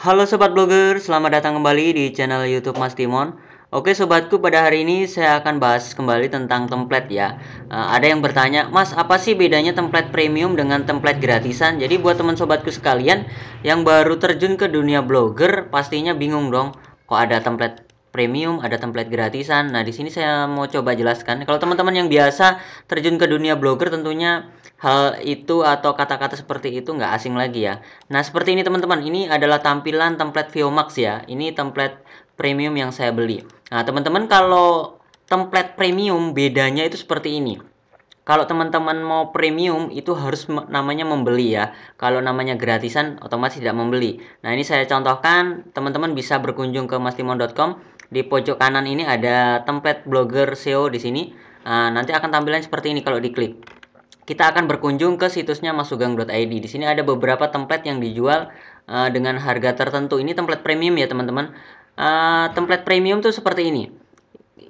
Halo Sobat Blogger, selamat datang kembali di channel Youtube Mas Timon Oke Sobatku, pada hari ini saya akan bahas kembali tentang template ya uh, Ada yang bertanya, Mas apa sih bedanya template premium dengan template gratisan? Jadi buat teman Sobatku sekalian yang baru terjun ke dunia blogger pastinya bingung dong Kok ada template premium, ada template gratisan. Nah, di sini saya mau coba jelaskan. Kalau teman-teman yang biasa terjun ke dunia blogger tentunya hal itu atau kata-kata seperti itu nggak asing lagi ya. Nah, seperti ini teman-teman. Ini adalah tampilan template Viomax ya. Ini template premium yang saya beli. Nah, teman-teman kalau template premium bedanya itu seperti ini. Kalau teman-teman mau premium itu harus namanya membeli ya. Kalau namanya gratisan otomatis tidak membeli. Nah, ini saya contohkan, teman-teman bisa berkunjung ke maslimon.com di pojok kanan ini ada template blogger SEO di sini. Nah, nanti akan tampilan seperti ini kalau diklik. Kita akan berkunjung ke situsnya masugang.id. Di sini ada beberapa template yang dijual uh, dengan harga tertentu. Ini template premium ya teman-teman. Uh, template premium tuh seperti ini.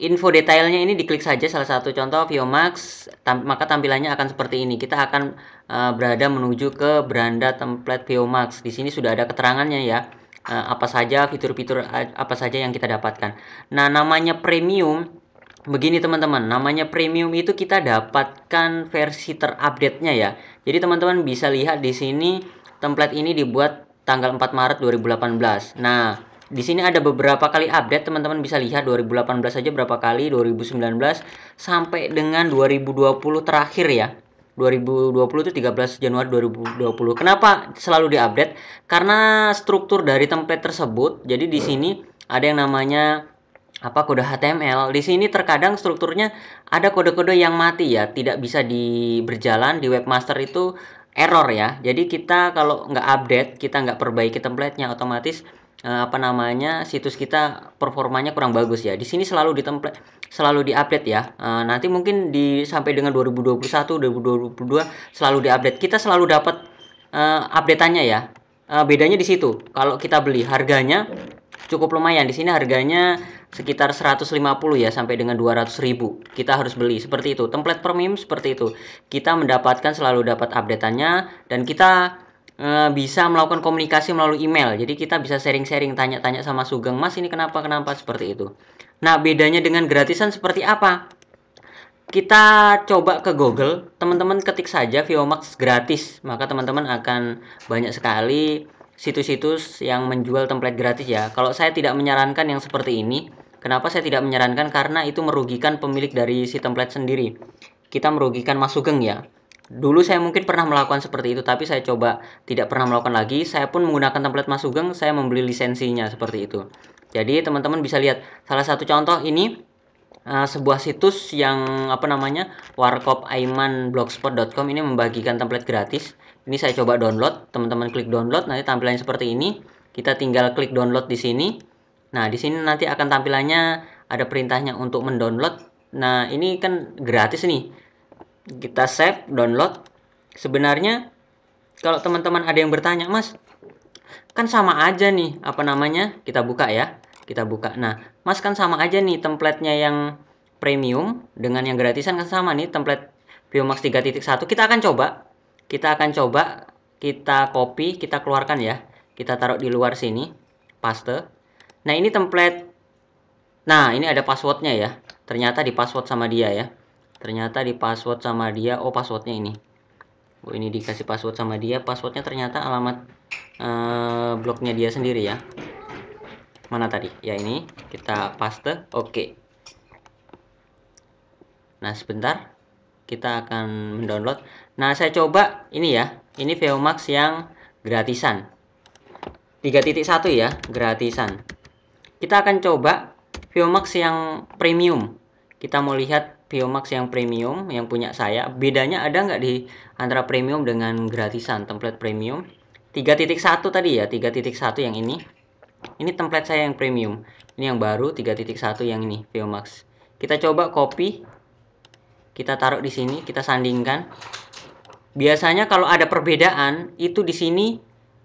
Info detailnya ini diklik saja salah satu contoh Viomax tam maka tampilannya akan seperti ini. Kita akan uh, berada menuju ke beranda template Viomax. Di sini sudah ada keterangannya ya uh, apa saja fitur-fitur uh, apa saja yang kita dapatkan. Nah, namanya premium begini teman-teman, namanya premium itu kita dapatkan versi terupdate-nya ya. Jadi teman-teman bisa lihat di sini template ini dibuat tanggal 4 Maret 2018. Nah, di sini ada beberapa kali update teman-teman bisa lihat 2018 saja berapa kali 2019 sampai dengan 2020 terakhir ya 2020 itu 13 Januari 2020. Kenapa selalu diupdate? Karena struktur dari template tersebut. Jadi di sini ada yang namanya apa kode HTML. Di sini terkadang strukturnya ada kode-kode yang mati ya, tidak bisa di berjalan di webmaster itu error ya. Jadi kita kalau nggak update, kita nggak perbaiki templatenya, otomatis eh, apa namanya situs kita performanya kurang bagus ya. Di sini selalu di template, selalu di update ya. Eh, nanti mungkin di sampai dengan 2021, 2022 selalu di update. Kita selalu dapat uh, eh, annya ya. Uh, bedanya di situ. Kalau kita beli harganya cukup lumayan. Di sini harganya sekitar 150 ya sampai dengan 200 ribu. Kita harus beli seperti itu. Template premium seperti itu. Kita mendapatkan selalu dapat updateannya dan kita e, bisa melakukan komunikasi melalui email. Jadi kita bisa sharing-sharing, tanya-tanya sama Sugeng, Mas ini kenapa kenapa seperti itu. Nah bedanya dengan gratisan seperti apa? Kita coba ke Google, teman-teman ketik saja Viomax gratis, maka teman-teman akan banyak sekali situs-situs yang menjual template gratis ya. Kalau saya tidak menyarankan yang seperti ini, kenapa saya tidak menyarankan? Karena itu merugikan pemilik dari si template sendiri. Kita merugikan Mas Sugeng ya. Dulu saya mungkin pernah melakukan seperti itu, tapi saya coba tidak pernah melakukan lagi. Saya pun menggunakan template Mas Sugeng, saya membeli lisensinya seperti itu. Jadi teman-teman bisa lihat salah satu contoh ini Eh, sebuah situs yang apa namanya warkop blogspot.com ini membagikan template gratis. Ini saya coba download, teman-teman klik download, nanti tampilannya seperti ini. Kita tinggal klik download di sini. Nah, di sini nanti akan tampilannya ada perintahnya untuk mendownload. Nah, ini kan gratis nih. Kita save, download. Sebenarnya kalau teman-teman ada yang bertanya, "Mas, kan sama aja nih, apa namanya?" Kita buka ya kita buka nah mas kan sama aja nih templatenya yang premium dengan yang gratisan kan sama nih template Biomax 3.1 kita akan coba kita akan coba kita copy kita keluarkan ya kita taruh di luar sini paste nah ini template nah ini ada passwordnya ya ternyata di password sama dia ya ternyata di password sama dia oh passwordnya ini oh ini dikasih password sama dia passwordnya ternyata alamat uh, blognya dia sendiri ya mana tadi ya ini kita paste oke okay. nah sebentar kita akan mendownload nah saya coba ini ya ini VOMAX yang gratisan 3.1 ya gratisan kita akan coba VOMAX yang premium kita mau lihat VOMAX yang premium yang punya saya bedanya ada nggak di antara premium dengan gratisan template premium 3.1 tadi ya 3.1 yang ini ini template saya yang premium. Ini yang baru 3.1 yang ini, Max Kita coba copy. Kita taruh di sini, kita sandingkan. Biasanya kalau ada perbedaan, itu di sini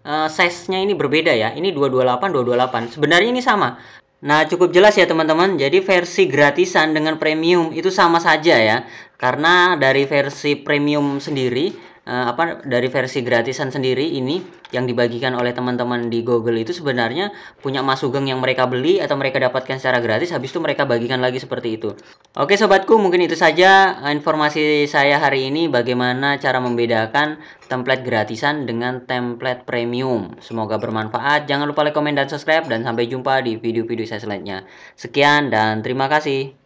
uh, size-nya ini berbeda ya. Ini 228, 228. Sebenarnya ini sama. Nah, cukup jelas ya teman-teman. Jadi versi gratisan dengan premium itu sama saja ya. Karena dari versi premium sendiri uh, apa dari versi gratisan sendiri ini yang dibagikan oleh teman-teman di Google itu sebenarnya punya masugeng yang mereka beli atau mereka dapatkan secara gratis habis itu mereka bagikan lagi seperti itu. Oke sobatku, mungkin itu saja eh, informasi saya hari ini bagaimana cara membedakan template gratisan dengan template premium. Semoga bermanfaat. Jangan lupa like, komen dan subscribe dan sampai jumpa di video-video saya selanjutnya. Sekian dan terima kasih.